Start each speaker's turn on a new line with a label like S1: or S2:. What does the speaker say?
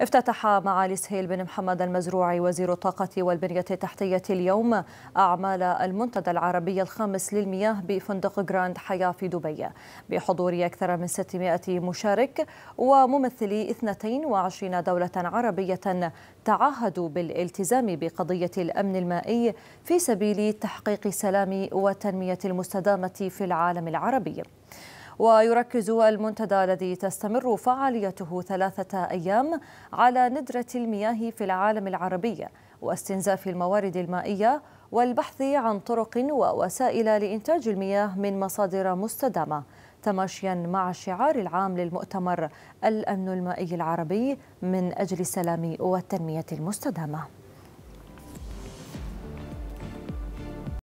S1: افتتح معالي سهيل بن محمد المزروعي وزير الطاقة والبنية التحتية اليوم أعمال المنتدى العربي الخامس للمياه بفندق جراند حياة في دبي بحضور أكثر من 600 مشارك وممثلي 22 دولة عربية تعهدوا بالالتزام بقضية الأمن المائي في سبيل تحقيق السلام والتنمية المستدامة في العالم العربي ويركز المنتدى الذي تستمر فعاليته ثلاثة أيام على ندرة المياه في العالم العربي واستنزاف الموارد المائية والبحث عن طرق ووسائل لإنتاج المياه من مصادر مستدامة تماشيا مع الشعار العام للمؤتمر الأمن المائي العربي من أجل السلام والتنمية المستدامة